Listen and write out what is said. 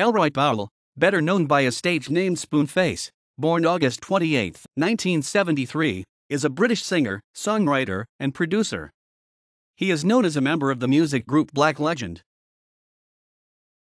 Elroy Powell, better known by a stage name Spoonface, born August 28, 1973, is a British singer, songwriter, and producer. He is known as a member of the music group Black Legend